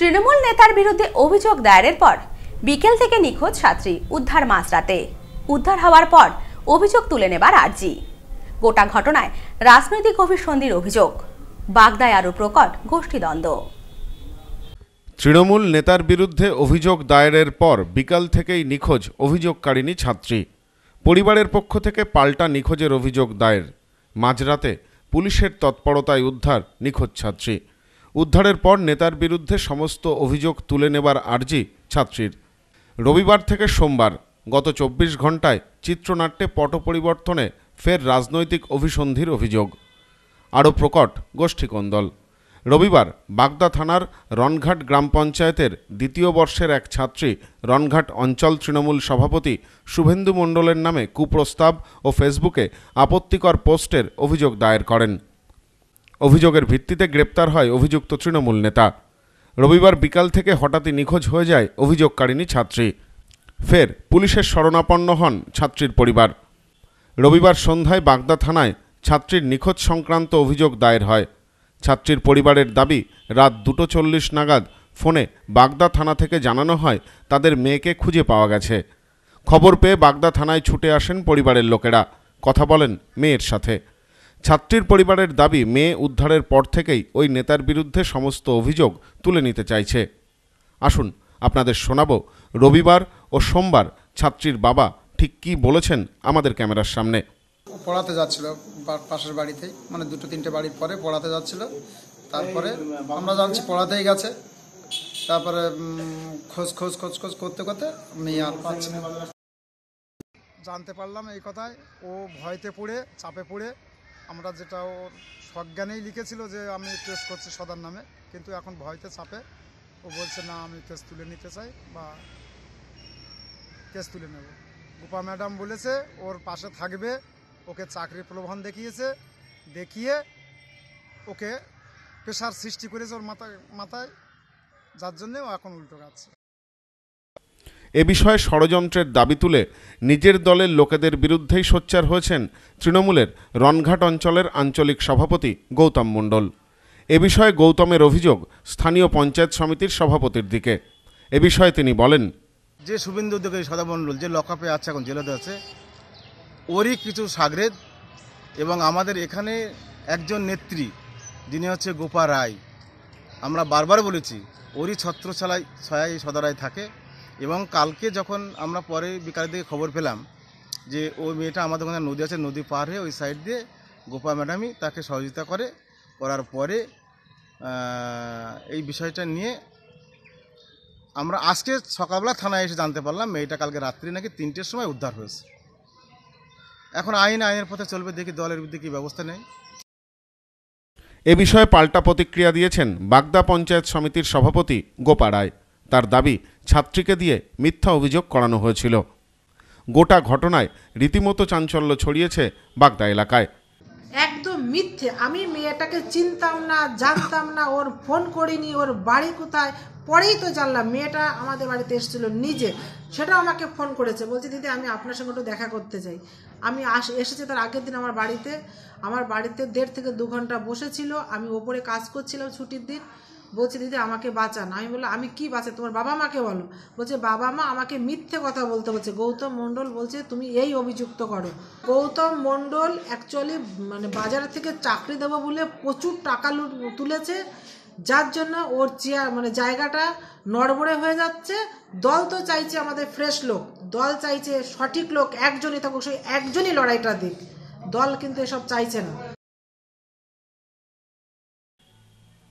তৃণমূল নেতার বিরুদ্ধে অভিযোগ দায়েরের পর বিকেল থেকে নিখোঁজ ছাত্রী উদ্ধার মাঝরাতে উদ্ধার হওয়ার পর অভিযোগ তুলে নেবার আর্জি গোটা ঘটনায় রাজনৈতিক অভিসন্ধির অভিযোগ বাগদায় আরও প্রকট গোষ্ঠীদ্বন্দ্ব তৃণমূল নেতার বিরুদ্ধে অভিযোগ দায়েরের পর বিকাল থেকেই নিখোঁজ অভিযোগকারিণী ছাত্রী পরিবারের পক্ষ থেকে পাল্টা নিখোঁজের অভিযোগ দায়ের মাঝরাতে পুলিশের তৎপরতায় উদ্ধার নিখোঁজ ছাত্রী উদ্ধারের পর নেতার বিরুদ্ধে সমস্ত অভিযোগ তুলে নেবার আর্জি ছাত্রীর রবিবার থেকে সোমবার গত চব্বিশ ঘন্টায় চিত্রনাট্যে পট পরিবর্তনে ফের রাজনৈতিক অভিসন্ধির অভিযোগ আরও প্রকট গোষ্ঠীকন্দল রবিবার বাগদা থানার রনঘাট গ্রাম পঞ্চায়েতের দ্বিতীয় বর্ষের এক ছাত্রী রনঘাট অঞ্চল তৃণমূল সভাপতি শুভেন্দু মণ্ডলের নামে কুপ্রস্তাব ও ফেসবুকে আপত্তিকর পোস্টের অভিযোগ দায়ের করেন অভিযোগের ভিত্তিতে গ্রেপ্তার হয় অভিযুক্ত তৃণমূল নেতা রবিবার বিকাল থেকে হঠাৎই নিখোঁজ হয়ে যায় অভিযোগকারিণী ছাত্রী ফের পুলিশের শরণাপন্ন হন ছাত্রীর পরিবার রবিবার সন্ধ্যায় বাগদা থানায় ছাত্রীর নিখোঁজ সংক্রান্ত অভিযোগ দায়ের হয় ছাত্রীর পরিবারের দাবি রাত দুটো চল্লিশ নাগাদ ফোনে বাগদা থানা থেকে জানানো হয় তাদের মেয়েকে খুঁজে পাওয়া গেছে খবর পেয়ে বাগদা থানায় ছুটে আসেন পরিবারের লোকেরা কথা বলেন মেয়ের সাথে ছাত্রীর পরিবারের দাবি মেয়ে উদ্ধারের পর থেকেই ওই নেতার বিরুদ্ধে সমস্ত অভিযোগ তুলে নিতে চাইছে আসুন আপনাদের শোনাব রবিবার ও সোমবার ছাত্রীর বাবা ঠিক কি বলেছেন আমাদের ক্যামেরার সামনে পড়াতে যাচ্ছিল পাশের বাড়িতে মানে দুটো তিনটে বাড়ির পরে পড়াতে যাচ্ছিল তারপরে আমরা জানছি পড়াতেই গেছে তারপরে খোঁজ খোঁজ খোঁজ খোঁজ করতে করতে মেয়ে আর পাচ্ছে জানতে পারলাম এই কথায় ও ভয়তে পড়ে চাপে পড়ে আমরা যেটা ওর সজ্ঞানেই লিখেছিল যে আমি কেস করছি সদার নামে কিন্তু এখন ভয়তে চাপে ও বলছে না আমি কেস তুলে নিতে চাই বা কেস তুলে নেব গোপা ম্যাডাম বলেছে ওর পাশে থাকবে ওকে চাকরির প্রলোভন দেখিয়েছে দেখিয়ে ওকে প্রেশার সৃষ্টি করেছে ওর মাথায় মাথায় যার জন্যে ও এখন উল্টো যাচ্ছে এ বিষয়ে ষড়যন্ত্রের দাবি তুলে নিজের দলের লোকেদের বিরুদ্ধেই সোচ্চার হয়েছেন তৃণমূলের রনঘাট অঞ্চলের আঞ্চলিক সভাপতি গৌতম মণ্ডল এ বিষয়ে গৌতমের অভিযোগ স্থানীয় পঞ্চায়েত সমিতির সভাপতির দিকে এ বিষয়ে তিনি বলেন যে শুভেন্দু অধিকারী সদা মণ্ডল যে লকআপে আছে এখন জেলাতে আছে ওরই কিছু সাগরেদ এবং আমাদের এখানে একজন নেত্রী যিনি হচ্ছে গোপা রায় আমরা বারবার বলেছি ওরই ছত্রছালায় ছয়াই সদারায় থাকে এবং কালকে যখন আমরা পরে বিকালের দিকে খবর পেলাম যে ওই মেয়েটা আমাদের ওখানে নদী আছে নদী পার হয়ে ওই সাইড দিয়ে গোপা ম্যাডামই তাকে সহযোগিতা করে করার পরে এই বিষয়টা নিয়ে আমরা আজকে সকালবেলা থানায় এসে জানতে পারলাম মেয়েটা কালকে রাত্রি নাকি তিনটের সময় উদ্ধার হয়েছে এখন আইন আইনের পথে চলবে দেখি দলের বিরুদ্ধে কী ব্যবস্থা নেই এ বিষয়ে পাল্টা প্রতিক্রিয়া দিয়েছেন বাগদা পঞ্চায়েত সমিতির সভাপতি গোপা রায় তার দাবি ছাত্রীকে দিয়ে মিথ্যা অভিযোগ করানো হয়েছিল গোটা ঘটনায় রীতিমতো চাঞ্চল্য ছড়িয়েছে বাগদা এলাকায় একদম মিথ্যে আমি মেয়েটাকে চিনতাম না জানতাম না ওর ফোন করিনি ওর বাড়ি কোথায় পরেই তো জানলাম মেয়েটা আমাদের বাড়িতে এসেছিল নিজে সেটা আমাকে ফোন করেছে বলছে দিদি আমি আপনার সঙ্গে একটু দেখা করতে চাই আমি আস এসেছে তার আগের দিন আমার বাড়িতে আমার বাড়িতে দেড় থেকে দু ঘন্টা বসেছিল আমি ওপরে কাজ করছিলাম ছুটির দিন বলছে দিদি আমাকে বাঁচান আমি বললাম আমি কি বাঁচা তোমার বাবা মাকে বলো বলছে বাবা মা আমাকে মিথ্যে কথা বলতে বলছে গৌতম মণ্ডল বলছে তুমি এই অভিযুক্ত করো গৌতম মণ্ডল অ্যাকচুয়ালি মানে বাজার থেকে চাকরি দেবো বলে প্রচুর টাকা লুট তুলেছে যার জন্য ওর চেয়ার মানে জায়গাটা নড়বড়ে হয়ে যাচ্ছে দল তো চাইছে আমাদের ফ্রেশ লোক দল চাইছে সঠিক লোক একজনই থাকুক সেই একজনই লড়াইটা দিক দল কিন্তু এসব চাইছে না